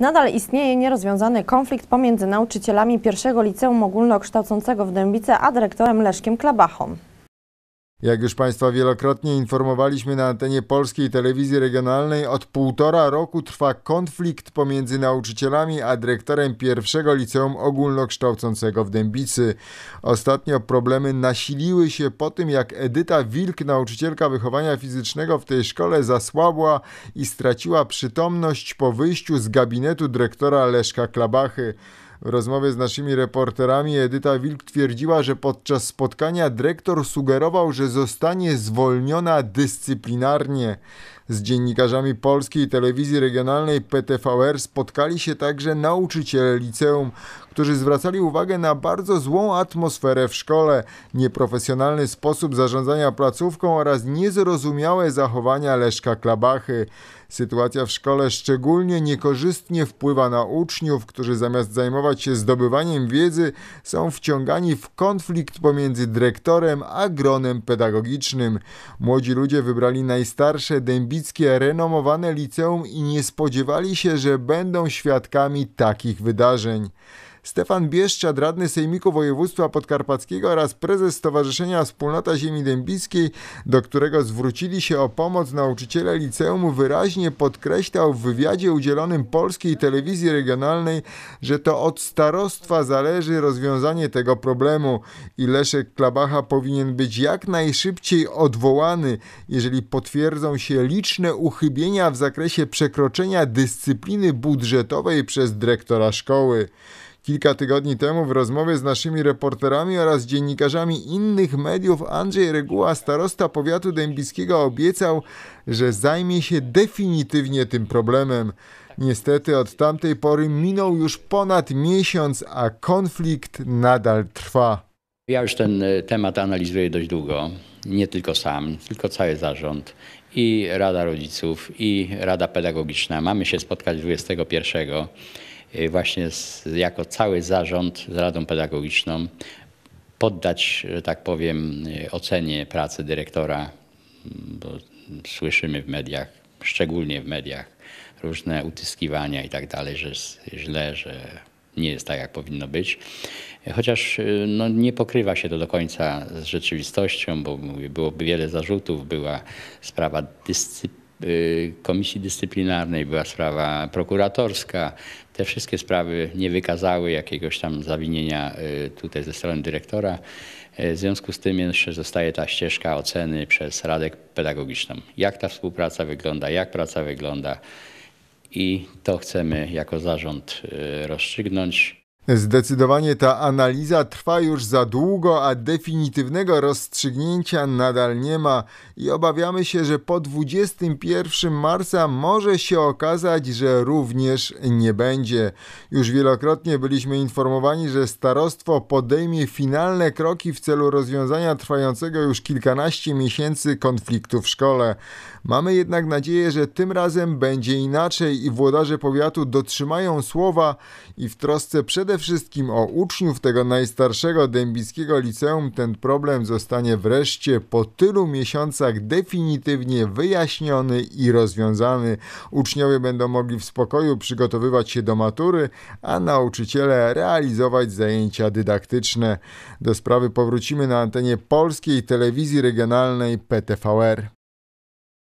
Nadal istnieje nierozwiązany konflikt pomiędzy nauczycielami pierwszego liceum ogólnokształcącego w Dębice a dyrektorem Leszkiem Klabachą. Jak już Państwa wielokrotnie informowaliśmy na antenie polskiej telewizji regionalnej, od półtora roku trwa konflikt pomiędzy nauczycielami a dyrektorem pierwszego liceum ogólnokształcącego w Dębicy. Ostatnio problemy nasiliły się po tym, jak Edyta Wilk, nauczycielka wychowania fizycznego w tej szkole, zasłabła i straciła przytomność po wyjściu z gabinetu dyrektora Leszka Klabachy. W rozmowie z naszymi reporterami Edyta Wilk twierdziła, że podczas spotkania dyrektor sugerował, że zostanie zwolniona dyscyplinarnie. Z dziennikarzami polskiej telewizji regionalnej PTVR spotkali się także nauczyciele liceum, którzy zwracali uwagę na bardzo złą atmosferę w szkole, nieprofesjonalny sposób zarządzania placówką oraz niezrozumiałe zachowania Leszka Klabachy. Sytuacja w szkole szczególnie niekorzystnie wpływa na uczniów, którzy zamiast zajmować się zdobywaniem wiedzy, są wciągani w konflikt pomiędzy dyrektorem a gronem pedagogicznym. Młodzi ludzie wybrali najstarsze dębi renomowane liceum i nie spodziewali się, że będą świadkami takich wydarzeń. Stefan Bieszczad, radny Sejmiku Województwa Podkarpackiego oraz prezes Stowarzyszenia Wspólnota Ziemi Dębickiej, do którego zwrócili się o pomoc nauczyciele liceum, wyraźnie podkreślał w wywiadzie udzielonym polskiej telewizji regionalnej, że to od starostwa zależy rozwiązanie tego problemu i Leszek Klabacha powinien być jak najszybciej odwołany, jeżeli potwierdzą się liczne uchybienia w zakresie przekroczenia dyscypliny budżetowej przez dyrektora szkoły. Kilka tygodni temu w rozmowie z naszymi reporterami oraz dziennikarzami innych mediów Andrzej Reguła, starosta powiatu dębickiego, obiecał, że zajmie się definitywnie tym problemem. Niestety od tamtej pory minął już ponad miesiąc, a konflikt nadal trwa. Ja już ten e, temat analizuję dość długo, nie tylko sam, tylko cały zarząd i Rada Rodziców i Rada Pedagogiczna. Mamy się spotkać 21 Y, właśnie z, jako cały zarząd z Radą Pedagogiczną poddać, że tak powiem, y, ocenie pracy dyrektora, mm, bo słyszymy w mediach, szczególnie w mediach, różne utyskiwania i tak dalej, że jest źle, że nie jest tak, jak powinno być. Chociaż y, no, nie pokrywa się to do końca z rzeczywistością, bo byłoby wiele zarzutów, była sprawa dyscypliny Y, komisji dyscyplinarnej, była sprawa prokuratorska. Te wszystkie sprawy nie wykazały jakiegoś tam zawinienia y, tutaj ze strony dyrektora. Y, w związku z tym jeszcze zostaje ta ścieżka oceny przez Radę Pedagogiczną. Jak ta współpraca wygląda, jak praca wygląda i to chcemy jako zarząd rozstrzygnąć. Zdecydowanie ta analiza trwa już za długo, a definitywnego rozstrzygnięcia nadal nie ma i obawiamy się, że po 21 marca może się okazać, że również nie będzie. Już wielokrotnie byliśmy informowani, że starostwo podejmie finalne kroki w celu rozwiązania trwającego już kilkanaście miesięcy konfliktu w szkole. Mamy jednak nadzieję, że tym razem będzie inaczej i włodarze powiatu dotrzymają słowa i w trosce przede wszystkim o uczniów tego najstarszego dębickiego liceum ten problem zostanie wreszcie po tylu miesiącach definitywnie wyjaśniony i rozwiązany. Uczniowie będą mogli w spokoju przygotowywać się do matury, a nauczyciele realizować zajęcia dydaktyczne. Do sprawy powrócimy na antenie polskiej telewizji regionalnej PTVR.